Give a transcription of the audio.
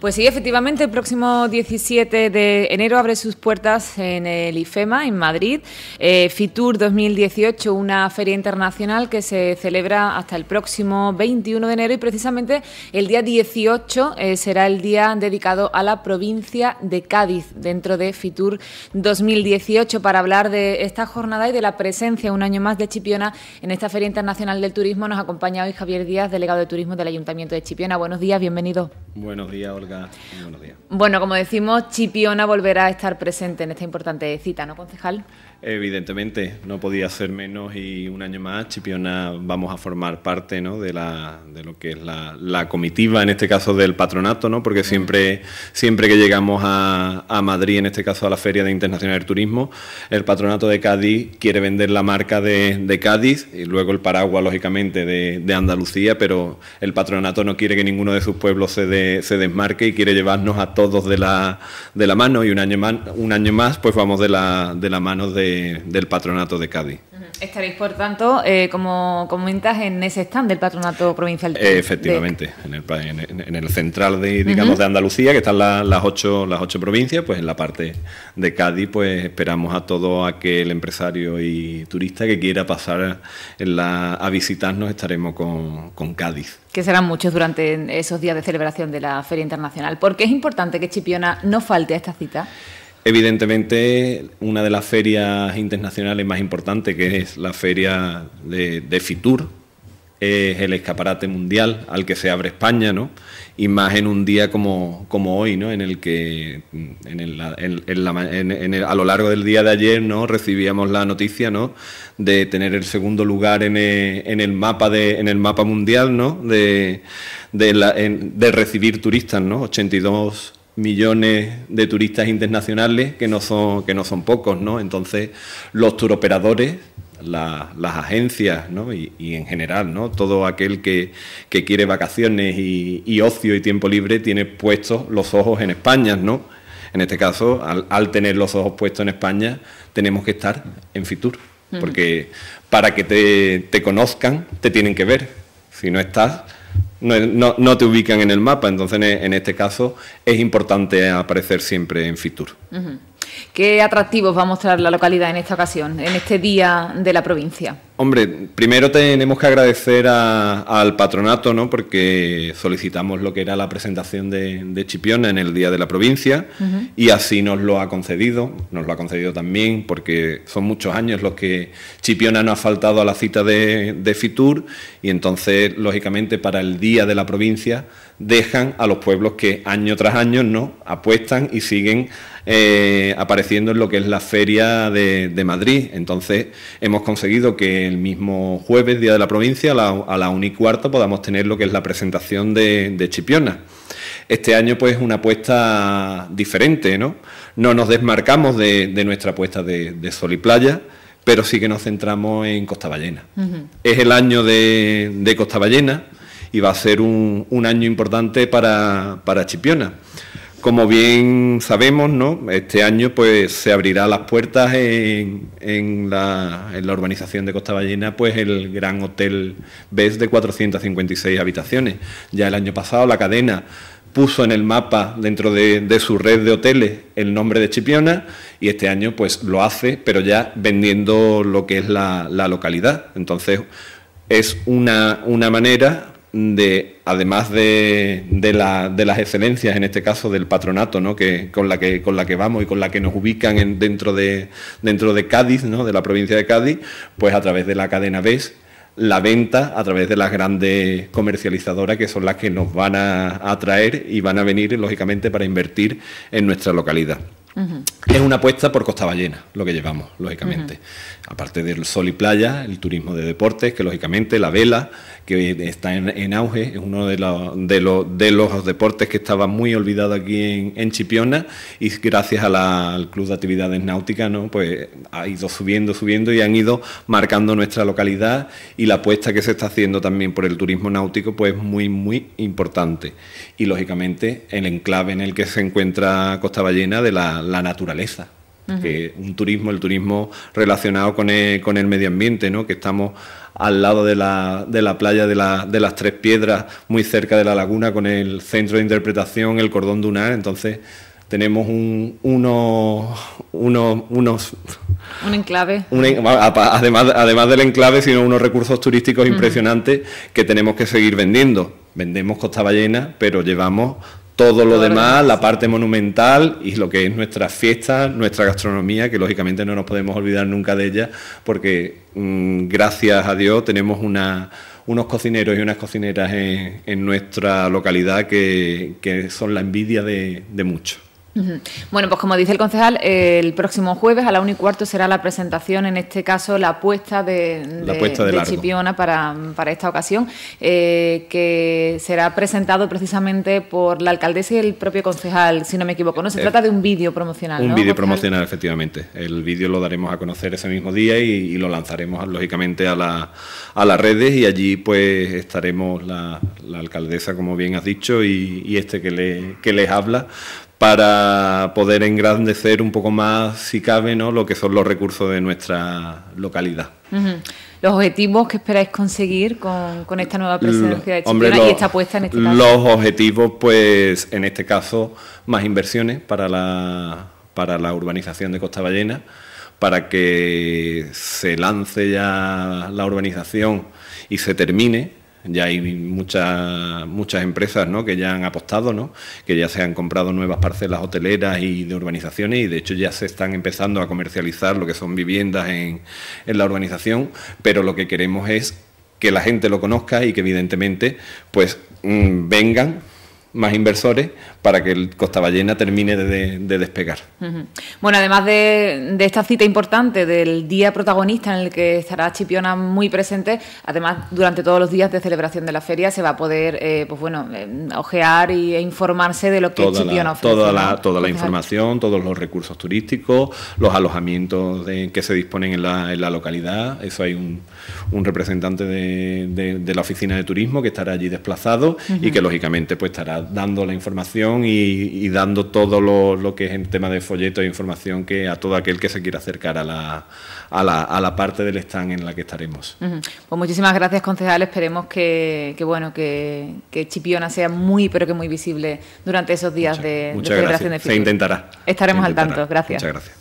Pues sí, efectivamente, el próximo 17 de enero abre sus puertas en el IFEMA, en Madrid, eh, FITUR 2018, una feria internacional que se celebra hasta el próximo 21 de enero y precisamente el día 18 eh, será el día dedicado a la provincia de Cádiz dentro de FITUR 2018 para hablar de esta jornada y de la presencia un año más de Chipiona en esta feria internacional del turismo. Nos acompaña hoy Javier Díaz, delegado de turismo del Ayuntamiento de Chipiona. Buenos días, bienvenido. Buenos días, Olga. Bueno, como decimos, Chipiona volverá a estar presente en esta importante cita, ¿no, concejal? Evidentemente, no podía ser menos y un año más Chipiona vamos a formar parte de, lo que es la, comitiva, en este caso del patronato, ¿no? porque siempre, siempre que llegamos a, a, Madrid, en este caso a la Feria de Internacional del Turismo, el patronato de Cádiz quiere vender la marca de, de Cádiz y luego el paraguas, lógicamente, de, Andalucía, pero el patronato no quiere que ninguno de sus pueblos se, de, se desmarque y quiere llevarnos a todos de la, de la mano y un año, más, un año más pues vamos de la, de la mano de del patronato de Cádiz. Estaréis, por tanto, eh, como comentas, en ese stand del patronato provincial. De, eh, Efectivamente, En, el, central de, digamos, de Andalucía, que están las, ocho, las ocho provincias, pues en la parte de Cádiz, pues esperamos a todo aquel empresario y turista que quiera pasar en la, a visitarnos, estaremos con, con Cádiz que serán muchos durante esos días de celebración de la Feria Internacional. ...porque es importante que Chipiona no falte a esta cita? Evidentemente, una de las ferias internacionales más importantes, que es la feria de, Fitur, es el escaparate mundial al que se abre España, ¿no? Y más en un día como, hoy, ¿no? En el que en el, a lo largo del día de ayer, ¿no? Recibíamos la noticia, ¿no? De tener el segundo lugar en el, eh, el mapa de, en el mapa mundial, ¿no? De, de recibir turistas, ¿no? 82 millones de turistas internacionales que no son, que no son pocos, ¿no? Entonces, los turoperadores, las agencias, ¿no? Y, en general, ¿no? Todo aquel que, que quiere vacaciones y, ocio y tiempo libre tiene puestos los ojos en España, ¿no? En este caso, al, al tener los ojos puestos en España, tenemos que estar en Fitur, porque para que te, te conozcan, te tienen que ver. Si no estás, no, no, te ubican en el mapa. Entonces, en este caso, es importante aparecer siempre en Fitur. ¿Qué atractivos va a mostrar la localidad en esta ocasión, en este día de la provincia? Hombre, primero tenemos que agradecer al patronato, ¿no? Porque solicitamos lo que era la presentación de, Chipiona en el Día de la Provincia y así nos lo ha concedido, nos lo ha concedido también porque son muchos años los que Chipiona no ha faltado a la cita de, Fitur y entonces, lógicamente, para el Día de la Provincia dejan a los pueblos que año tras año no apuestan y siguen eh, apareciendo en lo que es la feria de Madrid. Entonces, hemos conseguido que el mismo jueves, Día de la Provincia, a la, a y cuarto podamos tener lo que es la presentación de, Chipiona. Este año pues una apuesta diferente, ¿no? No nos desmarcamos de, nuestra apuesta de, Sol y Playa, pero sí que nos centramos en Costa Ballena. Es el año de, Costa Ballena y va a ser un, año importante para, para Chipiona como bien sabemos, ¿no? este año pues, se abrirá las puertas en, la, urbanización de Costa Ballena pues, el gran hotel BES de 456 habitaciones. Ya el año pasado la cadena puso en el mapa dentro de, su red de hoteles el nombre de Chipiona y este año pues lo hace, pero ya vendiendo lo que es la, la localidad. Entonces es una, una manera de, además de, las excelencias, en este caso del patronato, ¿no? que, con, la que, con la que vamos y con la que nos ubican dentro, de, dentro de Cádiz, ¿no? de la provincia de Cádiz, pues a través de la cadena BES, la venta a través de las grandes comercializadoras que son las que nos van a atraer y van a venir, lógicamente, para invertir en nuestra localidad. Es una apuesta por Costa Ballena, lo que llevamos, lógicamente. Aparte del sol y playa, el turismo de deportes, que lógicamente la vela, que está en, auge, es uno de, la, de, de, los deportes que estaba muy olvidado aquí en, Chipiona y gracias al Club de Actividades Náuticas, ¿no? pues ha ido subiendo, subiendo y han ido marcando nuestra localidad y la apuesta que se está haciendo también por el turismo náutico, pues muy, muy importante. Y lógicamente el enclave en el que se encuentra Costa Ballena de la la naturaleza. Que un turismo, el turismo relacionado con el, medio ambiente, ¿no? que estamos al lado de la, de la playa de, las Tres Piedras, muy cerca de la laguna, con el centro de interpretación, el cordón dunar. Entonces, tenemos un, unos, un enclave. además, además del enclave, sino unos recursos turísticos impresionantes que tenemos que seguir vendiendo. Vendemos Costa Ballena, pero llevamos todo lo demás, la parte monumental y lo que es nuestra fiestas, nuestra gastronomía, que lógicamente no nos podemos olvidar nunca de ella, porque mm, gracias a Dios tenemos una, unos cocineros y unas cocineras en, nuestra localidad que, son la envidia de muchos. Bueno, pues como dice el concejal, el próximo jueves a la 1 y cuarto será la presentación, en este caso la apuesta de, de, la de, Chipiona para, para, esta ocasión, eh, que será presentado precisamente por la alcaldesa y el propio concejal, si no me equivoco. No se eh, trata de un vídeo promocional. Un vídeo promocional, efectivamente. El vídeo lo daremos a conocer ese mismo día y, lo lanzaremos, lógicamente, a, la, a, las redes y allí pues estaremos la, alcaldesa, como bien has dicho, y, y este que, le, que les habla para poder engrandecer un poco más, si cabe, ¿no? lo que son los recursos de nuestra localidad. ¿Los objetivos que esperáis conseguir con, esta nueva presidencia de y esta puesta en este caso? Los objetivos, pues, en este caso, más inversiones para para la urbanización de Costa Ballena, para que se lance ya la urbanización y se termine ya hay muchas, muchas empresas ¿no? que ya han apostado, ¿no? que ya se han comprado nuevas parcelas hoteleras y de urbanizaciones y de hecho ya se están empezando a comercializar lo que son viviendas en, en la urbanización, pero lo que queremos es que la gente lo conozca y que evidentemente pues mm, vengan más inversores para que el Costa Ballena termine de, despegar. Bueno, además de, esta cita importante del día protagonista en el que estará Chipiona muy presente, además durante todos los días de celebración de la feria se va a poder, eh, pues bueno, eh, ojear e informarse de lo que Chipiona ofrece. Toda la, información, todos los recursos turísticos, los alojamientos que se disponen en la, localidad, eso hay un, representante de, la oficina de turismo que estará allí desplazado y que lógicamente pues estará dando la información y, dando todo lo, que es en tema de folleto e información que a todo aquel que se quiera acercar a la, a la, a la parte del stand en la que estaremos. Pues muchísimas gracias, concejal. Esperemos que, bueno, que, Chipiona sea muy, pero que muy visible durante esos días de, muchas de, celebración gracias. de Se intentará. Estaremos al tanto. Gracias. Muchas gracias.